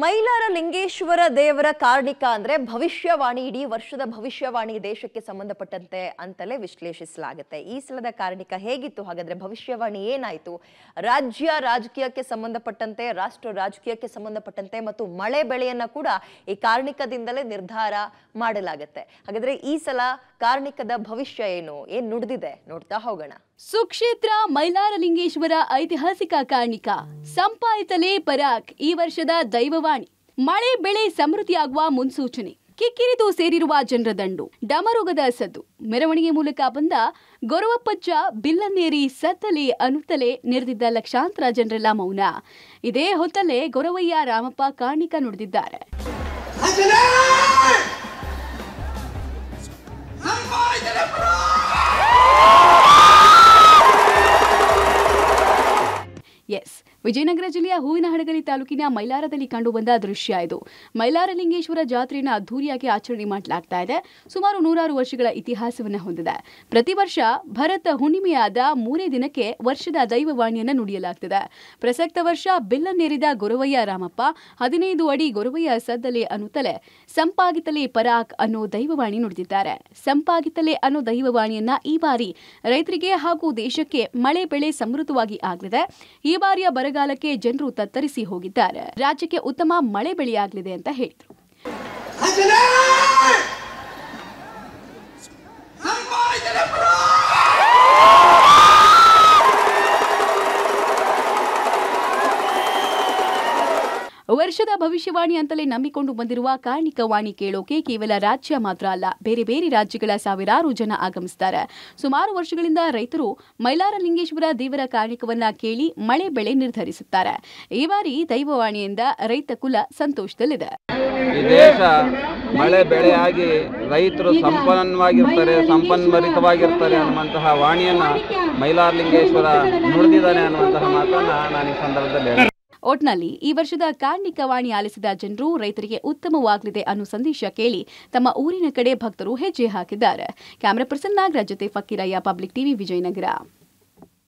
ಮೈಲಾರ ಲಿಂಗೇಶ್ವರ ದೇವರ ಕಾರ್ಣಿಕ ಅಂದ್ರೆ ಭವಿಷ್ಯವಾಣಿ ಇಡೀ ವರ್ಷದ ಭವಿಷ್ಯವಾಣಿ ದೇಶಕ್ಕೆ ಸಂಬಂಧಪಟ್ಟಂತೆ ಅಂತಲೇ ವಿಶ್ಲೇಷಿಸಲಾಗುತ್ತೆ ಈ ಸಲದ ಕಾರ್ಣಿಕ ಹೇಗಿತ್ತು ಹಾಗಾದ್ರೆ ಭವಿಷ್ಯವಾಣಿ ಏನಾಯಿತು ರಾಜ್ಯ ರಾಜಕೀಯಕ್ಕೆ ಸಂಬಂಧಪಟ್ಟಂತೆ ರಾಷ್ಟ್ರ ರಾಜಕೀಯಕ್ಕೆ ಸಂಬಂಧಪಟ್ಟಂತೆ ಮತ್ತು ಮಳೆ ಬೆಳೆಯನ್ನ ಕೂಡ ಈ ಕಾರ್ಣಿಕದಿಂದಲೇ ನಿರ್ಧಾರ ಮಾಡಲಾಗುತ್ತೆ ಹಾಗಾದ್ರೆ ಈ ಸಲ ಕಾರ್ಣಿಕದ ಭವಿಷ್ಯ ಏನು ಏನ್ ನುಡಿದಿದೆ ನೋಡ್ತಾ ಹೋಗೋಣ ಸುಕ್ಷೇತ್ರ ಲಿಂಗೇಶ್ವರ ಐತಿಹಾಸಿಕ ಕಾರ್ಣಿಕ ಸಂಪಾಯಿತಲೇ ಪರಾಕ್ ಈ ವರ್ಷದ ದೈವ ಮಳೆ ಬೆಳೆ ಸಮೃದ್ಧಿಯಾಗುವ ಮುನ್ಸೂಚನೆ ಕಿಕ್ಕಿರಿದು ಸೇರಿರುವ ಜನರ ದಂಡು ಡಮರುಗದ ಸದ್ದು ಮೆರವಣಿಗೆ ಮೂಲಕ ಬಂದ ಗೊರವಪ್ಪಚ್ಚ ಬಿಲ್ಲನೇರಿ ಸತ್ತಲೆ ಅನುತ್ತಲೆ ನೆರೆದಿದ್ದ ಲಕ್ಷಾಂತರ ಜನರೆಲ್ಲ ಮೌನ ಇದೇ ಹೊತ್ತಲ್ಲೇ ಗೊರವಯ್ಯ ರಾಮಪ್ಪ ಕಾರ್ಣಿಕ ನುಡಿದಿದ್ದಾರೆ ವಿಜಯನಗರ ಜಿಲ್ಲೆಯ ಹಡಗಲಿ ತಾಲೂಕಿನ ಮೈಲಾರದಲ್ಲಿ ಕಂಡುಬಂದ ದೃಶ್ಯ ಇದು ಮೈಲಾರಲಿಂಗೇಶ್ವರ ಜಾತ್ರೆಯನ್ನು ಅದ್ದೂರಿಯಾಗಿ ಆಚರಣೆ ಮಾಡಲಾಗ್ತಾ ಇದೆ ಸುಮಾರು ನೂರಾರು ವರ್ಷಗಳ ಇತಿಹಾಸವನ್ನು ಹೊಂದಿದೆ ಪ್ರತಿ ವರ್ಷ ಭರತ ಹುಣ್ಣಿಮೆಯಾದ ಮೂರೇ ದಿನಕ್ಕೆ ವರ್ಷದ ದೈವವಾಣಿಯನ್ನು ನುಡಿಯಲಾಗ್ತದೆ ಪ್ರಸಕ್ತ ವರ್ಷ ಬಿಲ್ಲನ್ನೇರಿದ ಗೊರವಯ್ಯ ರಾಮಪ್ಪ ಹದಿನೈದು ಅಡಿ ಗೊರವಯ್ಯ ಸದ್ದಲೆ ಅನ್ನುತ್ತಲೆ ಸಂಪಾಗಿತಲೆ ಪರಾಕ್ ಅನ್ನೋ ದೈವವಾಣಿ ನುಡಿದಿದ್ದಾರೆ ಸಂಪಾಗಿತಲೆ ಅನ್ನೋ ದೈವವಾಣಿಯನ್ನ ಈ ಬಾರಿ ರೈತರಿಗೆ ಹಾಗೂ ದೇಶಕ್ಕೆ ಮಳೆ ಬೆಳೆ ಸಮೃದ್ಧವಾಗಿ ಆಗಲಿದೆ ಈ ಬಾರಿಯ ಬರಗಾಲ ಬರಗಾಲಕ್ಕೆ ಜನರು ತತ್ತರಿಸಿ ಹೋಗಿದ್ದಾರೆ ರಾಜ್ಯಕ್ಕೆ ಉತ್ತಮ ಮಳೆ ಬೆಳೆಯಾಗಲಿದೆ ಅಂತ ಹೇಳಿದರು ವರ್ಷದ ಭವಿಷ್ಯವಾಣಿ ಅಂತಲೇ ನಂಬಿಕೊಂಡು ಬಂದಿರುವ ಕಾರ್ಣಿಕ ವಾಣಿ ಕೇಳೋಕೆ ಕೇವಲ ರಾಜ್ಯ ಮಾತ್ರ ಅಲ್ಲ ಬೇರೆ ಬೇರೆ ರಾಜ್ಯಗಳ ಸಾವಿರಾರು ಜನ ಆಗಮಿಸುತ್ತಾರೆ ಸುಮಾರು ವರ್ಷಗಳಿಂದ ರೈತರು ಮೈಲಾರ ಲಿಂಗೇಶ್ವರ ದೇವರ ಕಾರ್ಣಿಕವನ್ನ ಕೇಳಿ ಮಳೆ ಬೆಳೆ ನಿರ್ಧರಿಸುತ್ತಾರೆ ಈ ಬಾರಿ ದೈವವಾಣಿಯಿಂದ ರೈತ ಕುಲ ಸಂತೋಷದಲ್ಲಿದೆ ಮಳೆ ಬೆಳೆ ಆಗಿ ರೈತರು ಸಂಪನ್ನವಾಗಿರ್ತಾರೆ ಸಂಪನ್ಮರಿತವಾಗಿರ್ತಾರೆ ಅನ್ನುವಂತಹ ವಾಣಿಯನ್ನ ಲಿಂಗೇಶ್ವರ ನುಡಿದಿದ್ದಾನೆ ಅನ್ನುವಂತಹ ಮಾತನ್ನ ನಾನು ಈ ಸಂದರ್ಭದಲ್ಲಿ ಒಟ್ನಲ್ಲಿ ಈ ವರ್ಷದ ಕಾರ್ಣಿಕ ವಾಣಿ ಆಲಿಸಿದ ಜನರು ರೈತರಿಗೆ ಉತ್ತಮವಾಗಲಿದೆ ಅನ್ನೋ ಸಂದೇಶ ಕೇಳಿ ತಮ್ಮ ಊರಿನ ಕಡೆ ಭಕ್ತರು ಹೆಜ್ಜೆ ಹಾಕಿದ್ದಾರೆ ಕ್ಯಾಮರಾ ಪರ್ಸನ್ ನಾಗರಾಜ್ ಜೊತೆ ಫಕೀರಯ್ಯ ಪಬ್ಲಿಕ್ ಟಿವಿ ವಿಜಯನಗರ